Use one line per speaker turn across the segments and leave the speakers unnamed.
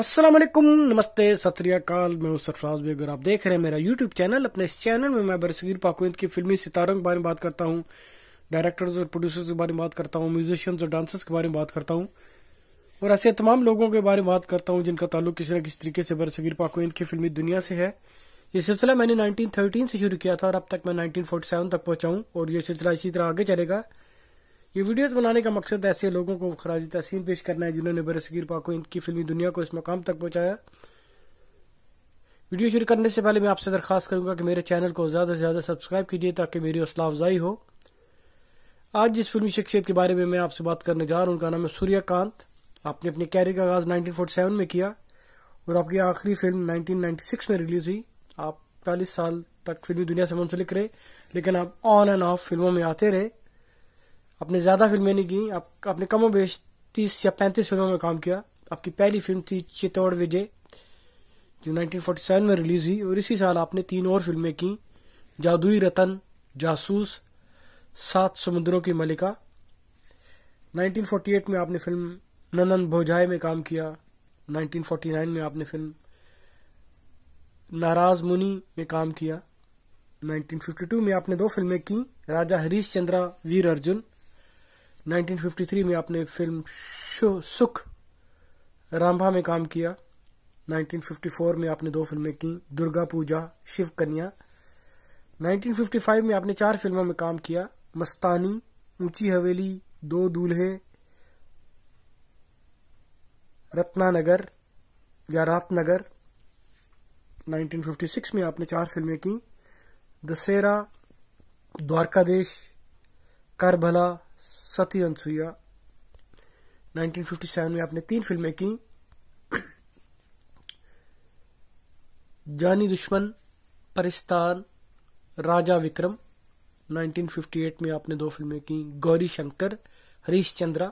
असलम नमस्ते सतरियाकाल मैं हूँ सरफराज बेग और आप देख रहे हैं मेरा यूट्यूब चैनल अपने इस चैनल में मैं बरसगीर पाकुंद की फिल्मी सितारों के बारे में बात करता हूँ डायरेक्टर्स और प्रोड्यूसर्स के बारे में बात करता हूँ म्यूजिशियंस और डांसर्स के बारे में बात करता हूँ और ऐसे तमाम लोगों के बारे में बात करता हूँ जिनका ताल्लुक किसी न किसी तरीके से बरसगीर पाकुंद की फिल्मी दुनिया से है ये सिलसिला मैंने नाइनटीन से शुरू किया था और अब तक मैं नाइनटीन तक पहुंचाऊँ और ये सिलसिला इसी तरह आगे चलेगा ये वीडियोस बनाने का मकसद ऐसे लोगों को खराज तहसीन पेश करना है जिन्होंने बरसगीर पाको इनकी फिल्मी दुनिया को इस मकाम तक पहुंचाया वीडियो शुरू करने से पहले मैं आपसे दरखास्त करूंगा कि मेरे चैनल को ज़्यादा से ज़्यादा सब्सक्राइब कीजिए ताकि मेरी हौसला अफजाई हो आज जिस फिल्मी शख्सियत के बारे में मैं आपसे बात करने जा रहा हूं उनका नाम है सूर्यकांत आपने अपनी कैरियर का आगाज़ 1947 में किया और आपकी आखिरी फिल्म 1996 में रिलीज हुई आप चालीस साल तक फिल्मी दुनिया से मुंसलिक रहे लेकिन आप ऑन एंड ऑफ फिल्मों में आते रहे आपने ज्यादा फिल्में नहीं की आप, आपने कमो बेश तीस या पैंतीस फिल्मों में काम किया आपकी पहली फिल्म थी चित्तौड़ विजय जो 1947 में रिलीज हुई और इसी साल आपने तीन और फिल्में की जादुई रतन जासूस सात समुद्रों की मलिका 1948 में आपने फिल्म ननन भोजाय में काम किया 1949 में आपने फिल्म नाराज मुनि में काम किया 1952 में आपने दो फिल्में की राजा हरीश चंद्रा वीर अर्जुन 1953 में आपने फिल्म शो सुख रामभा में काम किया 1954 में आपने दो फिल्में की दुर्गा पूजा शिव कन्या 1955 में आपने चार फिल्मों में काम किया मस्तानी ऊंची हवेली दो दूल्हे रत्नानगर या रातनगर 1956 में आपने चार फिल्में की दशहरा द्वारकादेश करबला सती अनसुईया 1957 में आपने तीन फिल्में की जानी दुश्मन परिस्तान राजा विक्रम 1958 में आपने दो फिल्में की गौरी शंकर हरीश चंद्रा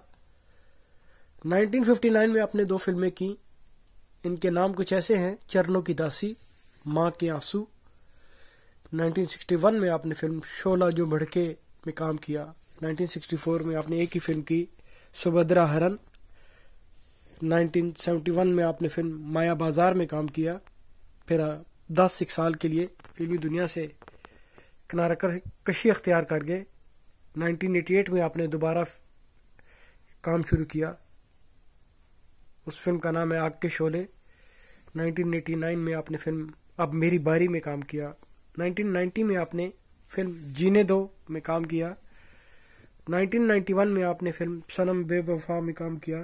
1959 में आपने दो फिल्में की इनके नाम कुछ ऐसे हैं चरणों की दासी माँ के आंसू 1961 में आपने फिल्म शोला जो भड़के में काम किया 1964 में आपने एक ही फिल्म की सुभद्रा हरन 1971 में आपने फिल्म माया बाजार में काम किया फिर दस एक साल के लिए फिल्मी दुनिया से किनारा कर कशी अख्तियार कर गए 1988 में आपने दोबारा काम शुरू किया उस फिल्म का नाम है आग के शोले 1989 में आपने फिल्म अब मेरी बारी में काम किया 1990 में आपने फिल्म जीने दो में काम किया 1991 में आपने फिल्म सनम बेवफा में काम किया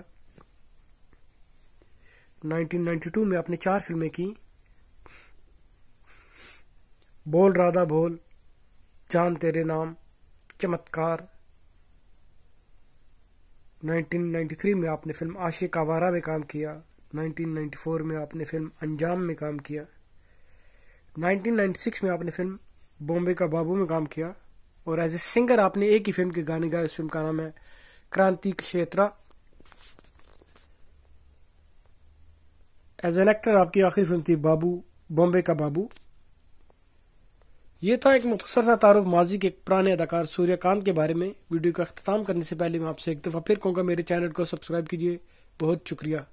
1992 में आपने चार फिल्में की बोल राधा बोल जान तेरे नाम चमत्कार 1993 में आपने फिल्म आशिक आवारा में काम किया 1994 में आपने फिल्म अंजाम में काम किया 1996 में आपने फिल्म बॉम्बे का बाबू में काम किया और एज ए सिंगर आपने एक ही फिल्म के गाने गाए उस फिल्म का नाम है क्रांति क्षेत्रा एज एन एक्टर आपकी आखिरी फिल्म थी बाबू बॉम्बे का बाबू ये था एक मुख्तर सा तारुफ माजी के पुराने अदाकार सूर्यकांत के बारे में वीडियो का अख्ताम करने से पहले मैं आपसे एक दफ़ा फिर कहूंगा मेरे चैनल को सब्सक्राइब कीजिए बहुत शुक्रिया